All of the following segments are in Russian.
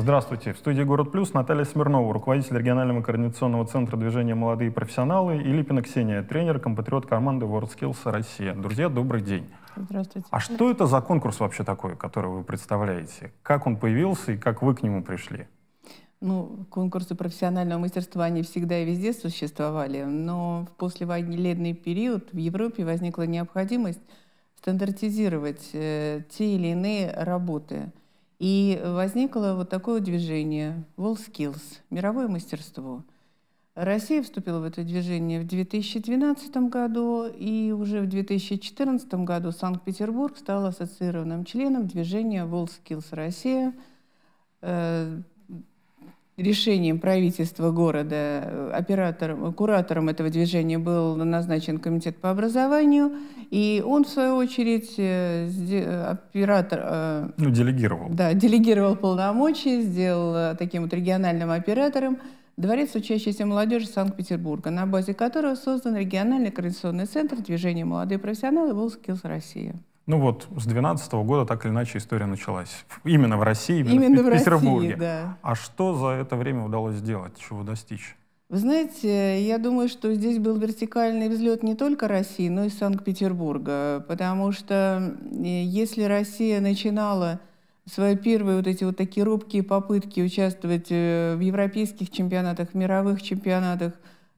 Здравствуйте. В студии «Город Плюс» Наталья Смирнова, руководитель регионального координационного центра движения «Молодые профессионалы» и Липина Ксения, тренер, компатриот команды WorldSkills Россия. Друзья, добрый день. Здравствуйте. А что это за конкурс вообще такой, который вы представляете? Как он появился и как вы к нему пришли? Ну, конкурсы профессионального мастерства, они всегда и везде существовали, но в послевоенный период в Европе возникла необходимость стандартизировать э, те или иные работы – и возникло вот такое движение World Skills, мировое мастерство. Россия вступила в это движение в 2012 году, и уже в 2014 году Санкт-Петербург стал ассоциированным членом движения World Skills Россия. Э, решением правительства города э, оператором, куратором этого движения был назначен комитет по образованию, и он, в свою очередь, э, э, оператор... Ну, делегировал. Да, делегировал полномочия, сделал таким вот региональным оператором Дворец учащейся молодежи Санкт-Петербурга, на базе которого создан региональный координационный центр движения молодые профессионалы «Волскилс Россия». Ну вот, с 2012 -го года так или иначе история началась. Именно в России, именно, именно в, в Петербурге. России, да. А что за это время удалось сделать, чего достичь? Вы знаете, я думаю, что здесь был вертикальный взлет не только России, но и Санкт-Петербурга, потому что если Россия начинала свои первые вот эти вот такие робкие попытки участвовать э, в европейских чемпионатах, в мировых чемпионатах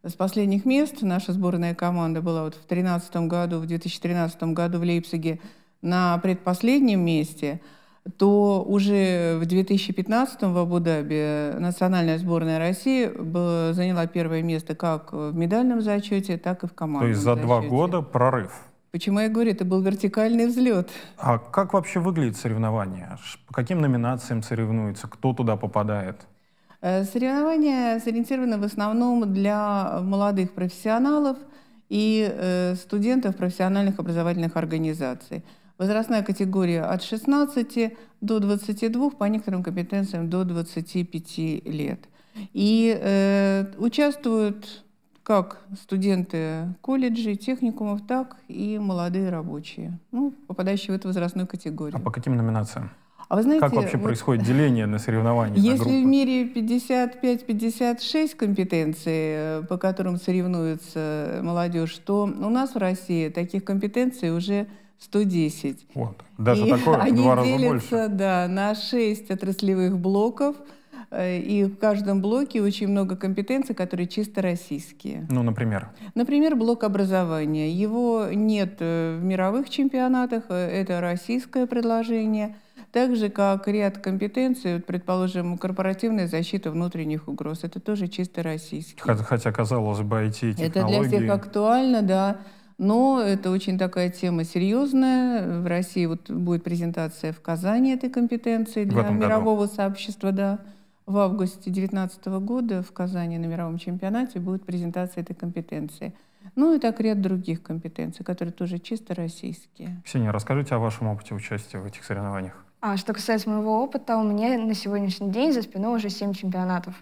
с последних мест, наша сборная команда была вот в 2013 году, в 2013 году в Лейпциге, на предпоследнем месте, то уже в 2015 в Абу-Даби национальная сборная России заняла первое место как в медальном зачете, так и в командном. То есть за зачете. два года прорыв. Почему я говорю, это был вертикальный взлет. А как вообще выглядит соревнование? По каким номинациям соревнуются? Кто туда попадает? Э, соревнования сориентированы в основном для молодых профессионалов и э, студентов профессиональных образовательных организаций. Возрастная категория от 16 до 22, по некоторым компетенциям до 25 лет. И э, участвуют как студенты колледжей, техникумов, так и молодые рабочие, ну, попадающие в эту возрастную категорию. А по каким номинациям? А вы знаете, как вообще вот, происходит деление на соревнования? Если на в мире 55-56 компетенций, э, по которым соревнуется молодежь, то у нас в России таких компетенций уже 110. Вот. Даже и такое они два раза делятся, больше. да, на 6 отраслевых блоков. Э, и в каждом блоке очень много компетенций, которые чисто российские. Ну, например? Например, блок образования. Его нет э, в мировых чемпионатах, э, это российское предложение. Так же, как ряд компетенций, предположим, корпоративная защита внутренних угроз. Это тоже чисто российские. Хотя, казалось бы, IT-технологии... Это для всех актуально, да. Но это очень такая тема серьезная. В России вот будет презентация в Казани этой компетенции для мирового году. сообщества, да. В августе 2019 года в Казани на мировом чемпионате будет презентация этой компетенции. Ну и так ряд других компетенций, которые тоже чисто российские. Ксения, расскажите о вашем опыте участия в этих соревнованиях. А что касается моего опыта, у меня на сегодняшний день за спиной уже семь чемпионатов.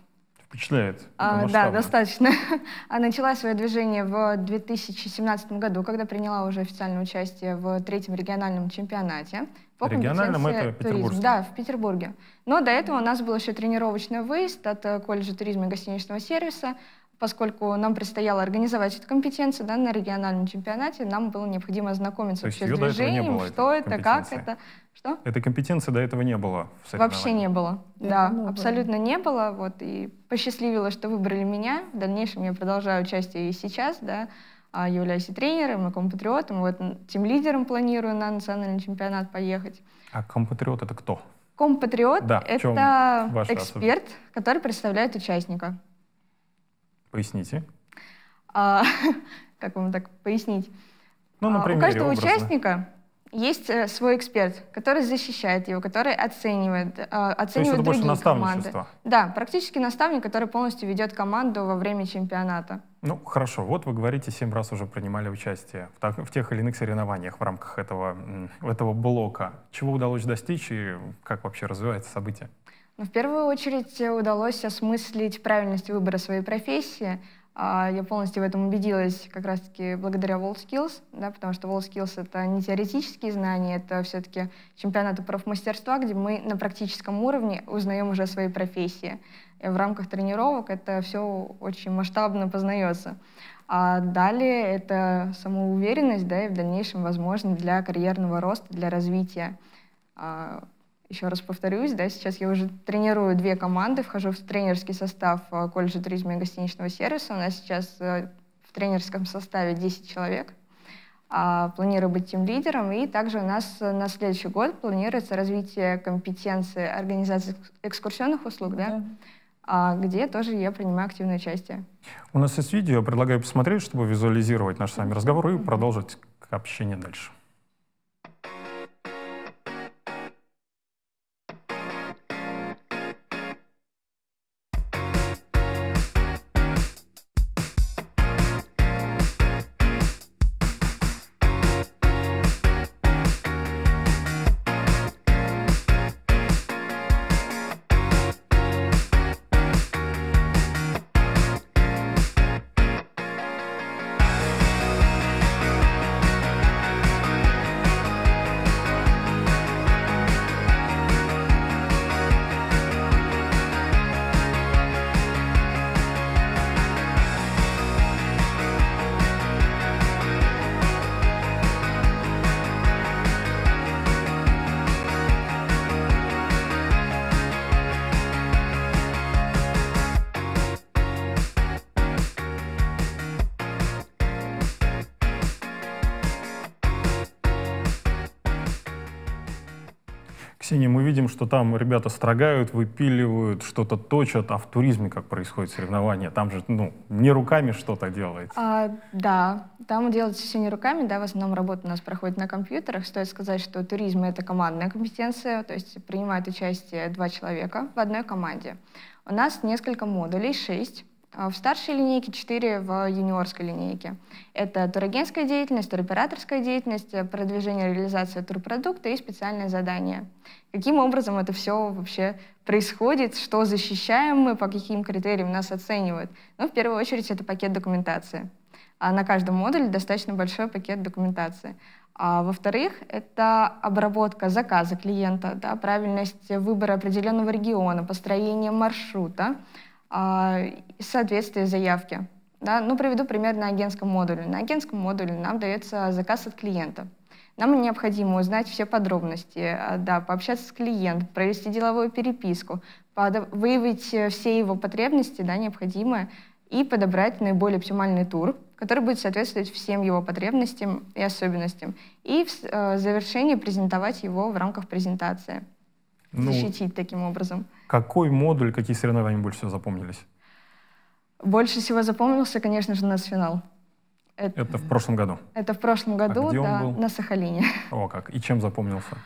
Впечатляет. А, да, достаточно. Начала свое движение в 2017 году, когда приняла уже официальное участие в третьем региональном чемпионате. По Региональном это туризм. Да, в Петербурге. Но до этого у нас был еще тренировочный выезд от э, колледжа туризма и гостиничного сервиса поскольку нам предстояло организовать эту компетенцию да, на региональном чемпионате, нам было необходимо ознакомиться То вообще с движением, было, что это, как это. Что? Этой компетенции до этого не было. Вообще не было, да, да абсолютно не было. Вот, и посчастливило, что выбрали меня. В дальнейшем я продолжаю участие и сейчас, да, а, являюсь и тренером, и компатриотом, вот тем лидером планирую на национальный чемпионат поехать. А компатриот это кто? Компатриот да, — это эксперт, который представляет участника. Поясните. А, как вам так пояснить? Ну, например, а, У каждого образно. участника есть э, свой эксперт, который защищает его, который оценивает, оценивает э, То есть это другие больше команды. Да, практически наставник, который полностью ведет команду во время чемпионата. Ну, хорошо. Вот вы говорите, семь раз уже принимали участие в, так, в тех или иных соревнованиях в рамках этого, этого блока. Чего удалось достичь и как вообще развивается событие? в первую очередь удалось осмыслить правильность выбора своей профессии. А, я полностью в этом убедилась как раз-таки благодаря WorldSkills, да, потому что WorldSkills — это не теоретические знания, это все-таки чемпионаты профмастерства, где мы на практическом уровне узнаем уже свои профессии. И в рамках тренировок это все очень масштабно познается. А далее это самоуверенность, да, и в дальнейшем возможность для карьерного роста, для развития. А, еще раз повторюсь, да, сейчас я уже тренирую две команды, вхожу в тренерский состав э, колледжа туризма и гостиничного сервиса. У нас сейчас э, в тренерском составе 10 человек. А планирую быть тем лидером. И также у нас э, на следующий год планируется развитие компетенции организации экскурсионных услуг, да, да. А, где тоже я принимаю активное участие. У нас есть видео, предлагаю посмотреть, чтобы визуализировать наш с вами разговор и продолжить общение дальше. Ксения, мы видим, что там ребята строгают, выпиливают, что-то точат, а в туризме как происходит соревнование? Там же, ну, не руками что-то делается. А, да, там делается все не руками, да, в основном работа у нас проходит на компьютерах. Стоит сказать, что туризм — это командная компетенция, то есть принимают участие два человека в одной команде. У нас несколько модулей, шесть. А, в старшей линейке, 4 в юниорской линейке. Это турагентская деятельность, туроператорская деятельность, э, продвижение, реализация турпродукта и специальное задание. Каким образом это все вообще происходит, что защищаем мы, по каким критериям нас оценивают? Ну, в первую очередь, это пакет документации. А на каждом модуле достаточно большой пакет документации. А во-вторых, это обработка заказа клиента, да, правильность выбора определенного региона, построение маршрута, а, соответствие заявки. Да? Ну, приведу пример на агентском модуле. На агентском модуле нам дается заказ от клиента. Нам необходимо узнать все подробности, а, да, пообщаться с клиентом, провести деловую переписку, выявить э, все его потребности да, необходимые и подобрать наиболее оптимальный тур, который будет соответствовать всем его потребностям и особенностям, и в э, завершении презентовать его в рамках презентации ну, защитить таким образом. Какой модуль, какие соревнования больше всего запомнились? Больше всего запомнился, конечно же, нас финал. Это, это в прошлом году? Это в прошлом а году, а да, был? на Сахалине. О, как. И чем запомнился?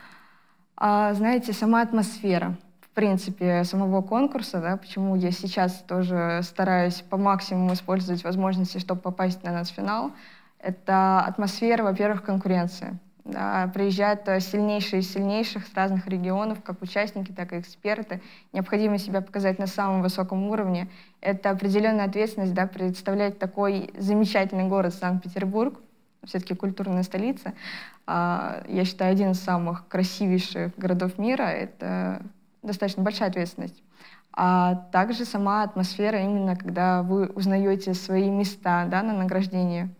А, знаете, сама атмосфера, в принципе, самого конкурса, да, почему я сейчас тоже стараюсь по максимуму использовать возможности, чтобы попасть на нас финал, это атмосфера, во-первых, конкуренции. Да, приезжают э, сильнейшие из сильнейших с разных регионов, как участники, так и эксперты. Необходимо себя показать на самом высоком уровне. Это определенная ответственность, да, представлять такой замечательный город Санкт-Петербург, все-таки культурная столица. А, я считаю, один из самых красивейших городов мира. Это достаточно большая ответственность. А также сама атмосфера, именно когда вы узнаете свои места да, на награждение –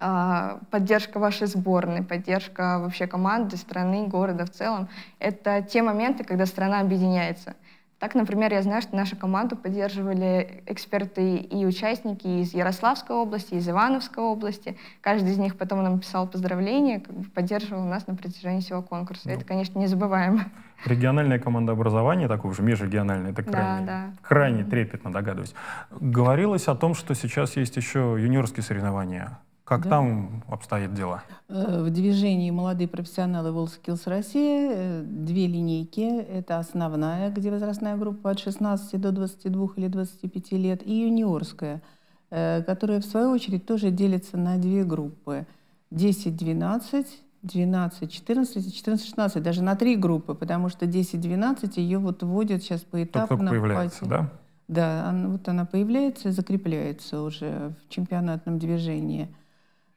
а, поддержка вашей сборной, поддержка вообще команды, страны, города в целом. Это те моменты, когда страна объединяется. Так, например, я знаю, что нашу команду поддерживали эксперты и участники из Ярославской области, из Ивановской области. Каждый из них потом нам писал поздравления, как бы поддерживал нас на протяжении всего конкурса. Ну, Это, конечно, незабываемо. Региональное командообразование, такое уже межрегиональное, это крайне, да, да. крайне трепетно, догадываюсь. Говорилось о том, что сейчас есть еще юниорские соревнования как да. там обстоят дела? Э, в движении «Молодые профессионалы Волскиллс Россия» э, две линейки. Это основная, где возрастная группа от 16 до 22 или 25 лет, и юниорская, э, которая, в свою очередь, тоже делится на две группы. 10-12, 12-14 14-16, даже на три группы, потому что 10-12 ее вот вводят сейчас поэтапно. Только появляется, да? Да, вот она появляется и закрепляется уже в чемпионатном движении –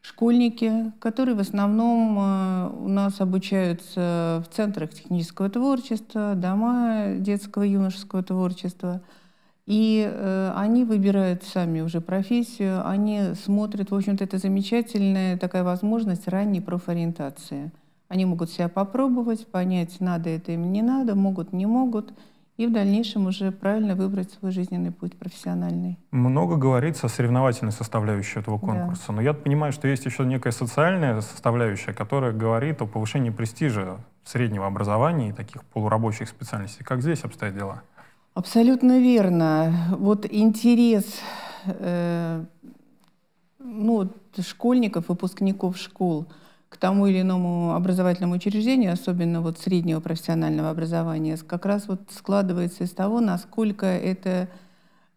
школьники, которые в основном э, у нас обучаются в центрах технического творчества, дома детского и юношеского творчества. И э, они выбирают сами уже профессию, они смотрят, в общем-то, это замечательная такая возможность ранней профориентации. Они могут себя попробовать, понять, надо это им, не надо, могут, не могут – и в дальнейшем уже правильно выбрать свой жизненный путь профессиональный. Много говорится о соревновательной составляющей этого конкурса, да. но я понимаю, что есть еще некая социальная составляющая, которая говорит о повышении престижа среднего образования и таких полурабочих специальностей. Как здесь обстоят дела? Абсолютно верно. Вот интерес э, ну, школьников, выпускников школ – к тому или иному образовательному учреждению, особенно вот среднего профессионального образования, как раз вот складывается из того, насколько это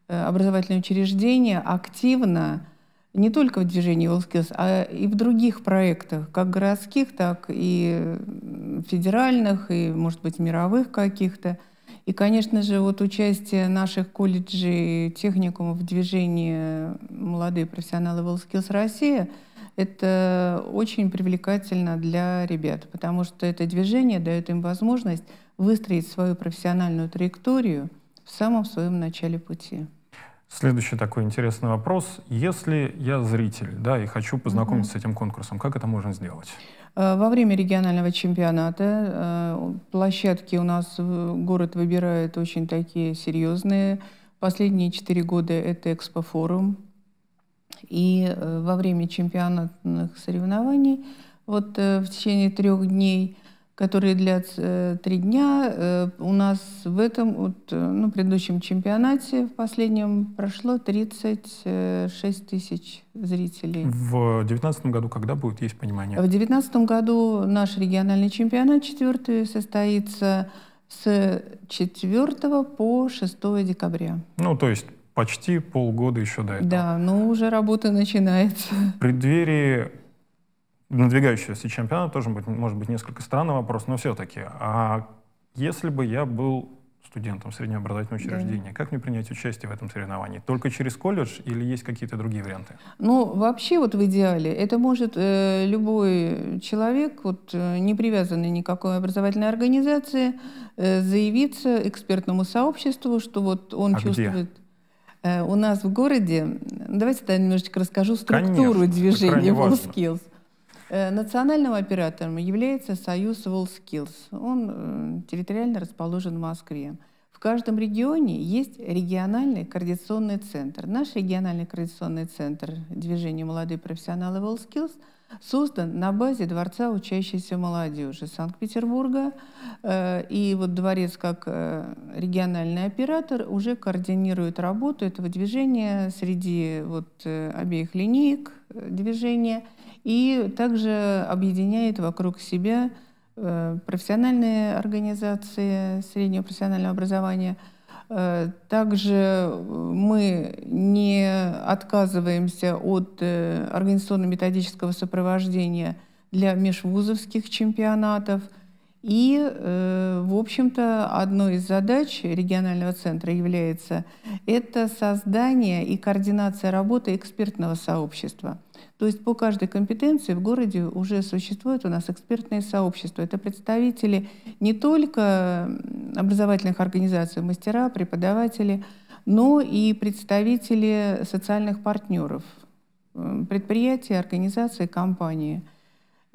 э, образовательное учреждение активно не только в движении WorldSkills, а и в других проектах, как городских, так и федеральных, и, может быть, мировых каких-то. И, конечно же, вот участие наших колледжей, техникумов в движении «Молодые профессионалы WorldSkills Россия» — это очень привлекательно для ребят, потому что это движение дает им возможность выстроить свою профессиональную траекторию в самом своем начале пути. Следующий такой интересный вопрос. Если я зритель, да, и хочу познакомиться mm с этим конкурсом, как это можно сделать? Э, во время регионального чемпионата э, площадки у нас город выбирает очень такие серьезные. Последние четыре года это экспофорум, и э, во время чемпионатных соревнований, вот э, в течение трех дней, которые длятся э, три дня, у нас в этом, вот, ну, предыдущем чемпионате, в последнем, прошло 36 тысяч зрителей. В 2019 году когда будет, есть понимание? В 2019 году наш региональный чемпионат, четвертый, состоится с 4 по 6 декабря. Ну, то есть почти полгода еще до этого. Да, но ну, уже работа начинается. В преддверии надвигающегося чемпионата тоже быть, может быть несколько странный вопрос, но все-таки. А если бы я был студентом среднего образовательного учреждения. Да. Как мне принять участие в этом соревновании? Только через колледж или есть какие-то другие варианты? Ну, вообще вот в идеале это может э, любой человек, вот, э, не привязанный никакой образовательной организации, э, заявиться экспертному сообществу, что вот он а чувствует... Где? Э, у нас в городе, давайте я немножечко расскажу структуру Конечно, движения WallSkills. Э, национальным оператором является Союз WallSkills. Он э, территориально расположен в Москве. В каждом регионе есть региональный координационный центр. Наш региональный координационный центр движения молодые профессионалы WallSkills – создан на базе Дворца учащейся молодежи Санкт-Петербурга. Э, и вот дворец как э, региональный оператор уже координирует работу этого движения среди вот э, обеих линеек движения и также объединяет вокруг себя профессиональные организации среднего профессионального образования – Э, также э, мы не отказываемся от э, организационно-методического сопровождения для межвузовских чемпионатов – и, э, в общем-то, одной из задач регионального центра является это создание и координация работы экспертного сообщества. То есть по каждой компетенции в городе уже существует у нас экспертные сообщества. Это представители не только образовательных организаций, мастера, преподаватели, но и представители социальных партнеров, э, предприятий, организаций, компаний –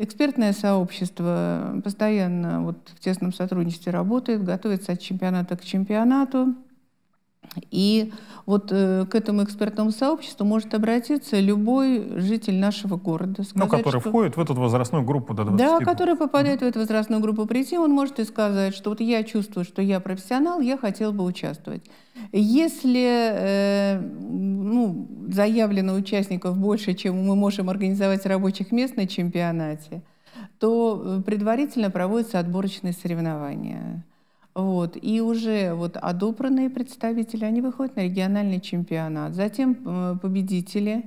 Экспертное сообщество постоянно вот в тесном сотрудничестве работает, готовится от чемпионата к чемпионату. И вот э, к этому экспертному сообществу может обратиться любой житель нашего города. Ну, сказать, ну, который что... входит в эту возрастную группу до 20 Да, который попадает mm-hmm. в эту возрастную группу прийти, он может и сказать, что вот я чувствую, что я профессионал, я хотел бы участвовать. Если э, ну, заявлено участников больше, чем мы можем организовать рабочих мест на чемпионате, то э, предварительно проводятся отборочные соревнования – вот. И уже вот одобранные представители, они выходят на региональный чемпионат. Затем э, победители,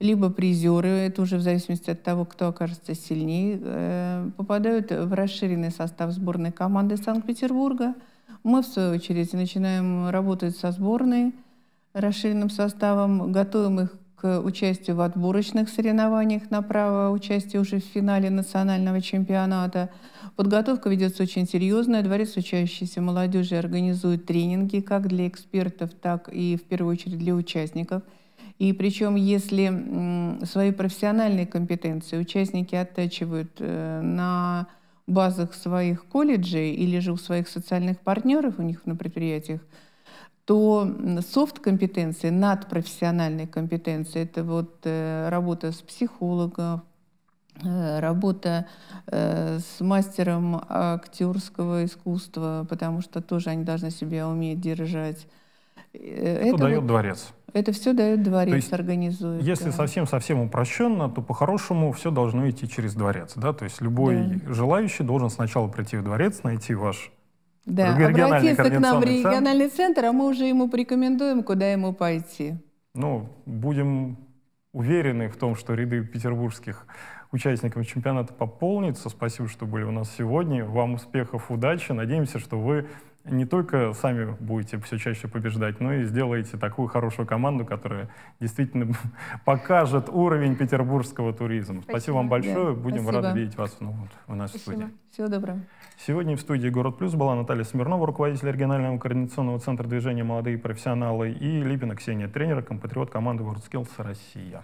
либо призеры, это уже в зависимости от того, кто окажется сильнее, э, попадают в расширенный состав сборной команды Санкт-Петербурга. Мы, в свою очередь, начинаем работать со сборной, расширенным составом, готовим их к участию в отборочных соревнованиях на право участия уже в финале национального чемпионата. Подготовка ведется очень серьезная. Дворец учащейся молодежи организует тренинги как для экспертов, так и в первую очередь для участников. И причем, если свои профессиональные компетенции участники оттачивают э, на базах своих колледжей или же у своих социальных партнеров у них на предприятиях, то софт-компетенции, надпрофессиональные компетенции, это вот э, работа с психологом, э, работа э, с мастером актерского искусства, потому что тоже они должны себя уметь держать. Это, это дает вот, дворец. Это все дает дворец, есть, организует. Если совсем-совсем да. упрощенно, то по-хорошему все должно идти через дворец. Да? То есть любой да. желающий должен сначала прийти в дворец, найти ваш да, обратиться к нам в региональный центр, центр, а мы уже ему порекомендуем, куда ему пойти. Ну, будем уверены в том, что ряды петербургских участников чемпионата пополнится. Спасибо, что были у нас сегодня. Вам успехов, удачи. Надеемся, что вы не только сами будете все чаще побеждать, но и сделаете такую хорошую команду, которая действительно покажет уровень петербургского туризма. Спасибо, Спасибо вам большое. Да. Будем Спасибо. рады видеть вас ну, вот, в нашей Спасибо. студии. Всего доброго. Сегодня в студии «Город Плюс» была Наталья Смирнова, руководитель регионального координационного центра движения «Молодые профессионалы», и Липина Ксения, тренер, и компатриот команды «World Skills Россия».